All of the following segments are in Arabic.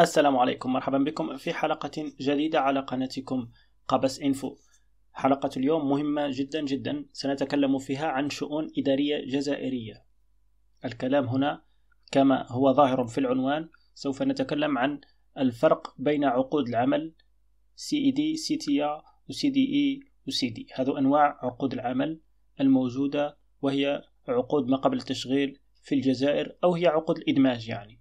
السلام عليكم مرحبا بكم في حلقة جديدة على قناتكم قبس إنفو حلقة اليوم مهمة جدا جدا سنتكلم فيها عن شؤون إدارية جزائرية الكلام هنا كما هو ظاهر في العنوان سوف نتكلم عن الفرق بين عقود العمل CED, CTA CDE, CD هذو أنواع عقود العمل الموجودة وهي عقود ما قبل التشغيل في الجزائر أو هي عقود الإدماج يعني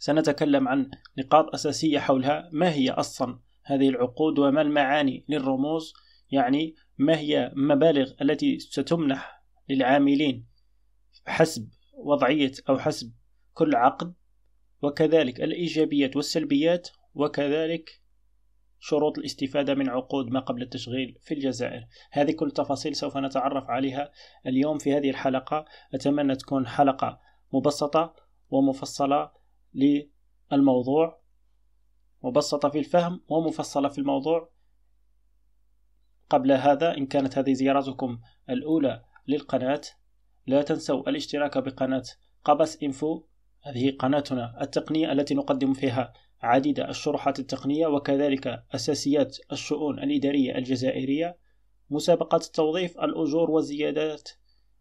سنتكلم عن نقاط أساسية حولها ما هي أصلا هذه العقود وما المعاني للرموز يعني ما هي المبالغ التي ستمنح للعاملين حسب وضعية أو حسب كل عقد وكذلك الإيجابيات والسلبيات وكذلك شروط الاستفادة من عقود ما قبل التشغيل في الجزائر هذه كل تفاصيل سوف نتعرف عليها اليوم في هذه الحلقة أتمنى تكون حلقة مبسطة ومفصلة للموضوع مبسطة في الفهم ومفصلة في الموضوع قبل هذا إن كانت هذه زيارتكم الأولى للقناة لا تنسوا الاشتراك بقناة قبس إنفو هذه قناتنا التقنية التي نقدم فيها عديد الشروحات التقنية وكذلك أساسيات الشؤون الإدارية الجزائرية مسابقة التوظيف الأجور والزيادات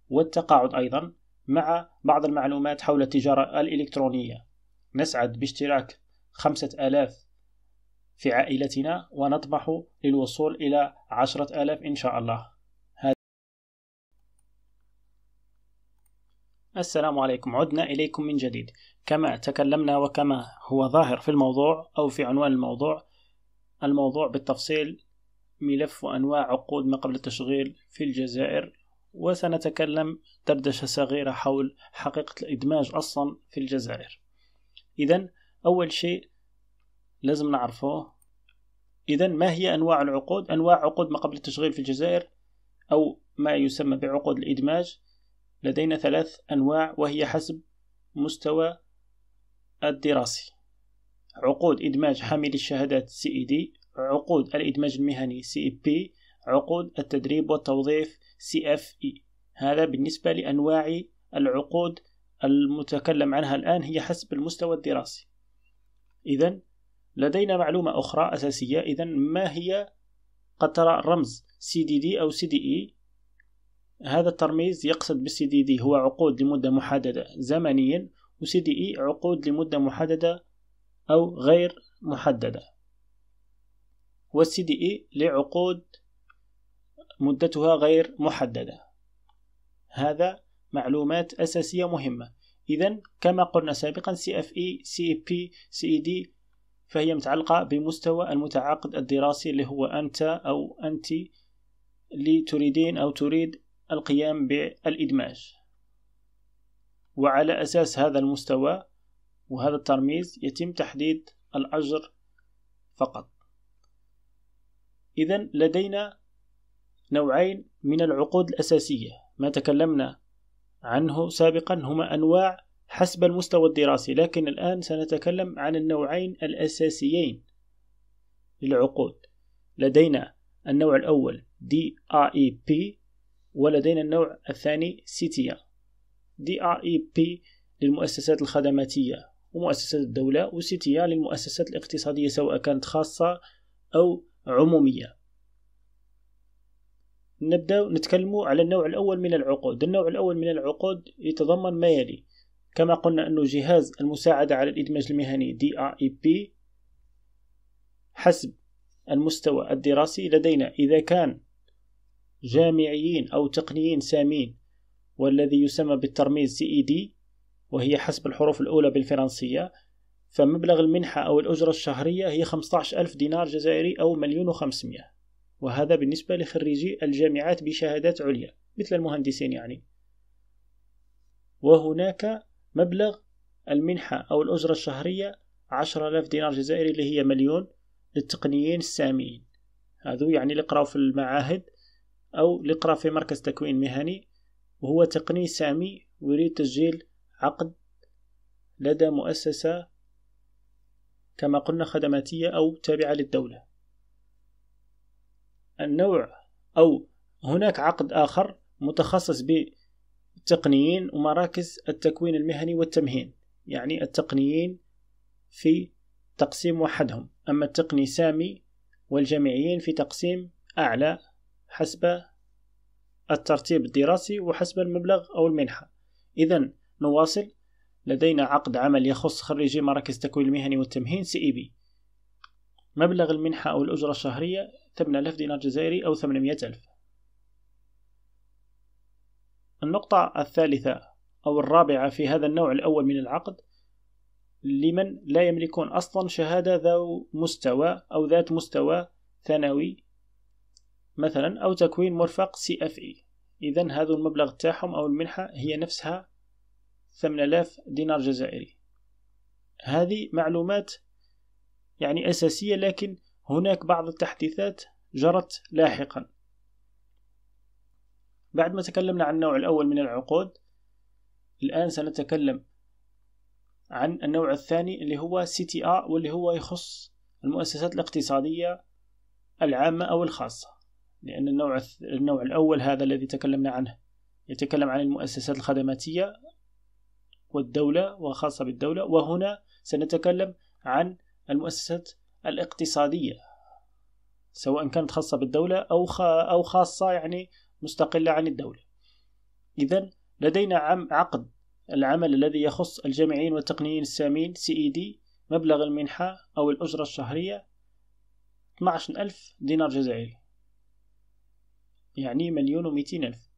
والتقاعد أيضا مع بعض المعلومات حول التجارة الإلكترونية نسعد باشتراك خمسة آلاف في عائلتنا ونطمح للوصول إلى عشرة آلاف إن شاء الله السلام عليكم عدنا إليكم من جديد كما تكلمنا وكما هو ظاهر في الموضوع أو في عنوان الموضوع الموضوع بالتفصيل ملف وأنواع عقود ما قبل التشغيل في الجزائر وسنتكلم دردشة صغيرة حول حقيقة الإدماج أصلا في الجزائر إذا أول شيء لازم نعرفه إذا ما هي أنواع العقود؟ أنواع عقود ما قبل التشغيل في الجزائر أو ما يسمى بعقود الإدماج لدينا ثلاث أنواع وهي حسب مستوى الدراسي عقود إدماج حامل الشهادات CED عقود الإدماج المهني CEP عقود التدريب والتوظيف CFE هذا بالنسبة لأنواع العقود المتكلم عنها الآن هي حسب المستوى الدراسي إذا لدينا معلومة أخرى أساسية إذا ما هي قد ترى الرمز CDD أو CDE هذا الترميز يقصد بالسي CDD هو عقود لمدة محددة زمنيا و CDE عقود لمدة محددة أو غير محددة و CDE لعقود مدتها غير محددة هذا معلومات أساسية مهمة إذا كما قلنا سابقا CFE, CEP, CED فهي متعلقة بمستوى المتعاقد الدراسي اللي هو أنت أو أنت اللي تريدين أو تريد القيام بالإدماج وعلى أساس هذا المستوى وهذا الترميز يتم تحديد الأجر فقط إذا لدينا نوعين من العقود الأساسية ما تكلمنا عنه سابقا هما أنواع حسب المستوى الدراسي لكن الآن سنتكلم عن النوعين الأساسيين للعقود لدينا النوع الأول DREP ولدينا النوع الثاني اي DREP للمؤسسات الخدماتية ومؤسسات الدولة و CTA للمؤسسات الاقتصادية سواء كانت خاصة أو عمومية نبدأ نتكلم على النوع الأول من العقود النوع الأول من العقود يتضمن ما يلي كما قلنا أنه جهاز المساعدة على الإدماج المهني DREP حسب المستوى الدراسي لدينا إذا كان جامعيين أو تقنيين سامين والذي يسمى بالترميز CED وهي حسب الحروف الأولى بالفرنسية فمبلغ المنحة أو الأجرة الشهرية هي 15 ألف دينار جزائري أو مليون وخمسمائة وهذا بالنسبة لخريجي الجامعات بشهادات عليا مثل المهندسين يعني وهناك مبلغ المنحة أو الأجرة الشهرية عشرة آلاف دينار جزائري اللي هي مليون للتقنيين الساميين هذا يعني اللي في المعاهد أو اللي في مركز تكوين مهني وهو تقني سامي ويريد تسجيل عقد لدى مؤسسة كما قلنا خدماتية أو تابعة للدولة النوع أو هناك عقد آخر متخصص بالتقنيين ومراكز التكوين المهني والتمهين يعني التقنيين في تقسيم وحدهم أما التقني سامي والجامعيين في تقسيم أعلى حسب الترتيب الدراسي وحسب المبلغ أو المنحة إذا نواصل لدينا عقد عمل يخص خريجي مراكز التكوين المهني والتمهين سي اي بي مبلغ المنحة أو الأجرة الشهرية 8000 دينار جزائري أو 800000 النقطة الثالثة أو الرابعة في هذا النوع الأول من العقد لمن لا يملكون أصلا شهادة ذو مستوى أو ذات مستوى ثانوي مثلا أو تكوين مرفق سي اف اي إذا هذا المبلغ تاعهم أو المنحة هي نفسها 8000 دينار جزائري هذه معلومات يعني أساسية لكن هناك بعض التحديثات جرت لاحقا بعد ما تكلمنا عن النوع الأول من العقود الآن سنتكلم عن النوع الثاني اللي هو CTA واللي هو يخص المؤسسات الاقتصادية العامة أو الخاصة لأن النوع النوع الأول هذا الذي تكلمنا عنه يتكلم عن المؤسسات الخدماتية والدولة وخاصة بالدولة وهنا سنتكلم عن المؤسسات الاقتصادية سواء كانت خاصة بالدولة أو أو خاصة يعني مستقلة عن الدولة إذا لدينا عقد العمل الذي يخص الجامعين والتقنيين السامين سي اي دي مبلغ المنحة أو الأجرة الشهرية 12000 ألف دينار جزائري يعني مليون ومئتين ألف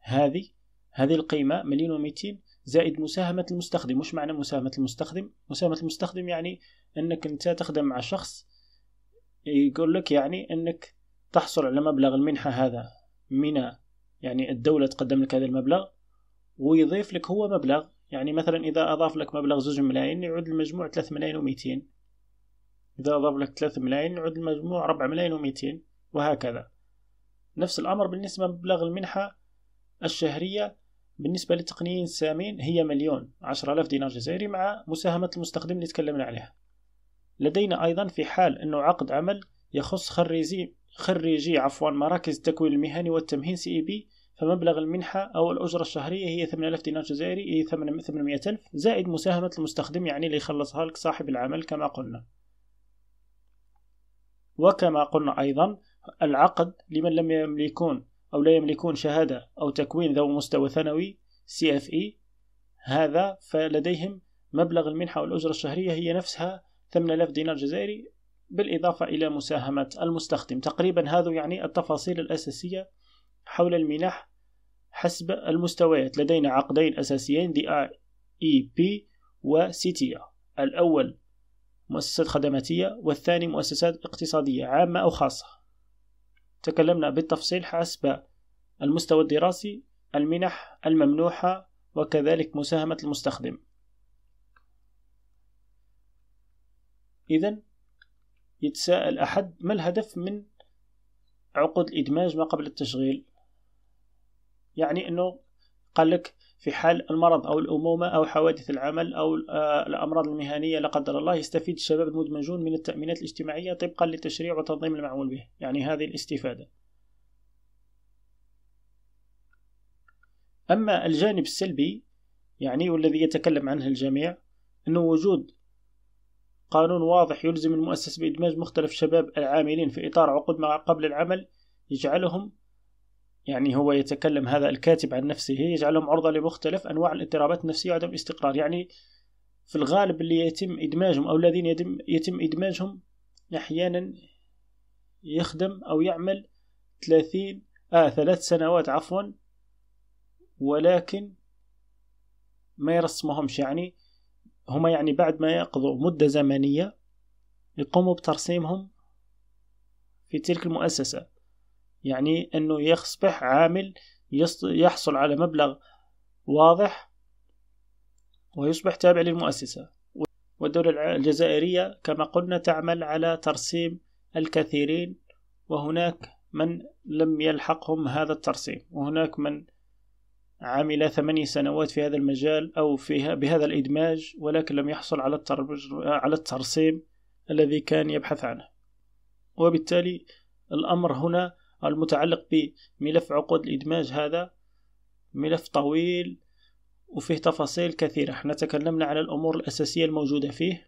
هذه هذه القيمة مليون ومئتين زائد مساهمة المستخدم وش معنى مساهمة المستخدم؟ مساهمة المستخدم يعني انك انت تخدم مع شخص يقول لك يعني انك تحصل على مبلغ المنحة هذا من يعني الدولة تقدم لك هذا المبلغ ويضيف لك هو مبلغ يعني مثلا إذا أضاف لك مبلغ زوج ملايين يعود المجموع ثلاث ملايين وميتين إذا أضاف لك ثلاث ملايين يعود المجموع ربع ملايين وميتين وهكذا نفس الأمر بالنسبة لمبلغ المنحة الشهرية بالنسبة للتقنيين السامين هي مليون عشرة آلاف دينار جزائري مع مساهمة المستخدم اللي تكلمنا عليها لدينا أيضا في حال أنه عقد عمل يخص خريجي خريجي عفوا مراكز التكوين المهني والتمهين سي اي بي فمبلغ المنحة أو الأجرة الشهرية هي 8000 دينار جزائري هي إيه 800000 زائد مساهمة المستخدم يعني اللي يخلصها لك صاحب العمل كما قلنا وكما قلنا أيضا العقد لمن لم يملكون أو لا يملكون شهادة أو تكوين ذو مستوى ثانوي CFE هذا فلديهم مبلغ المنحة والأجرة الشهرية هي نفسها 8000 دينار جزائري بالإضافة إلى مساهمة المستخدم تقريبا هذا يعني التفاصيل الأساسية حول المنح حسب المستويات لدينا عقدين أساسيين دي اي بي الأول مؤسسات خدماتية والثاني مؤسسات اقتصادية عامة أو خاصة تكلمنا بالتفصيل حسب المستوى الدراسي المنح الممنوحة وكذلك مساهمة المستخدم إذا يتساءل أحد ما الهدف من عقد الإدماج ما قبل التشغيل يعني أنه قال لك في حال المرض أو الأمومة أو حوادث العمل أو آه، الأمراض المهنية لا قدر الله يستفيد الشباب المدمجون من التأمينات الاجتماعية طبقا للتشريع وتنظيم المعمول به يعني هذه الاستفادة أما الجانب السلبي يعني والذي يتكلم عنه الجميع أنه وجود قانون واضح يلزم المؤسس بإدماج مختلف شباب العاملين في إطار عقود ما قبل العمل يجعلهم يعني هو يتكلم هذا الكاتب عن نفسه يجعلهم عرضة لمختلف أنواع الاضطرابات النفسية وعدم الاستقرار يعني في الغالب اللي يتم إدماجهم أو الذين يتم, يتم إدماجهم أحيانا يخدم أو يعمل ثلاثين آه ثلاث سنوات عفوا ولكن ما يرسمهمش يعني هما يعني بعد ما يقضوا مدة زمنية يقوموا بترسيمهم في تلك المؤسسة يعني أنه يصبح عامل يحصل على مبلغ واضح ويصبح تابع للمؤسسة والدولة الجزائرية كما قلنا تعمل على ترسيم الكثيرين وهناك من لم يلحقهم هذا الترسيم وهناك من عمل ثماني سنوات في هذا المجال أو في بهذا الإدماج ولكن لم يحصل على على الترسيم الذي كان يبحث عنه وبالتالي الأمر هنا المتعلق بملف عقود الإدماج هذا ملف طويل وفيه تفاصيل كثيرة احنا تكلمنا عن الأمور الأساسية الموجودة فيه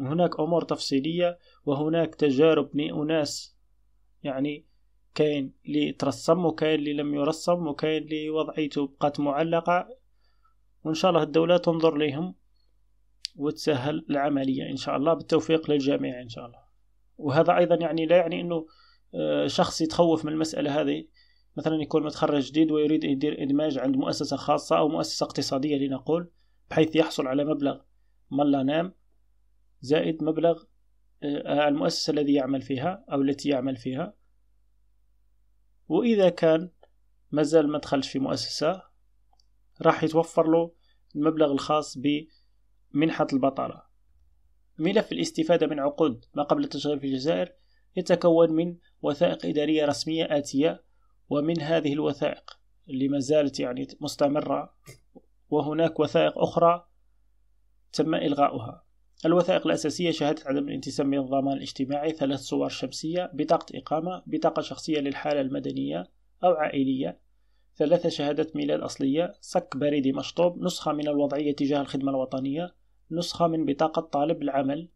هناك أمور تفصيلية وهناك تجارب لأناس يعني كاين اللي ترسم وكاين اللي لم يرسم وكاين اللي وضعيته بقات معلقة وإن شاء الله الدولة تنظر لهم وتسهل العملية إن شاء الله بالتوفيق للجميع إن شاء الله وهذا أيضا يعني لا يعني أنه آه، شخص يتخوف من المسألة هذه مثلا يكون متخرج جديد ويريد يدير إدماج عند مؤسسة خاصة أو مؤسسة اقتصادية لنقول بحيث يحصل على مبلغ ملا نام زائد مبلغ آه، المؤسسة الذي يعمل فيها أو التي يعمل فيها وإذا كان مازال ما دخلش في مؤسسة راح يتوفر له المبلغ الخاص بمنحة البطالة ملف الاستفادة من عقود ما قبل التشغيل في الجزائر يتكون من وثائق إدارية رسمية آتية ومن هذه الوثائق اللي ما زالت يعني مستمرة وهناك وثائق أخرى تم إلغاؤها الوثائق الأساسية شهادة عدم الانتساب من الضمان الاجتماعي ثلاث صور شمسية بطاقة إقامة بطاقة شخصية للحالة المدنية أو عائلية ثلاثة شهادة ميلاد أصلية صك بريدي مشطوب نسخة من الوضعية تجاه الخدمة الوطنية نسخة من بطاقة طالب العمل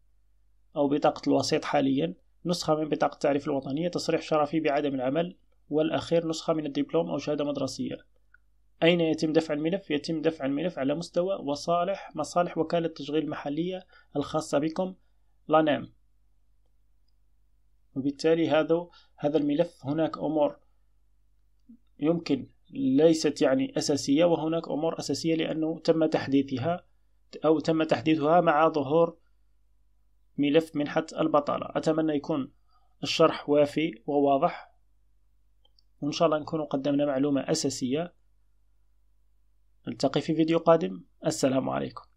أو بطاقة الوسيط حاليا نسخة من بطاقة التعريف الوطنية تصريح شرفي بعدم العمل والأخير نسخة من الدبلوم أو شهادة مدرسية أين يتم دفع الملف؟ يتم دفع الملف على مستوى وصالح مصالح وكالة تشغيل محلية الخاصة بكم لانام وبالتالي هذا هذا الملف هناك أمور يمكن ليست يعني أساسية وهناك أمور أساسية لأنه تم تحديثها أو تم تحديثها مع ظهور ملف منحة البطالة أتمنى يكون الشرح وافي وواضح وإن شاء الله نكون قدمنا معلومة أساسية نلتقي في فيديو قادم السلام عليكم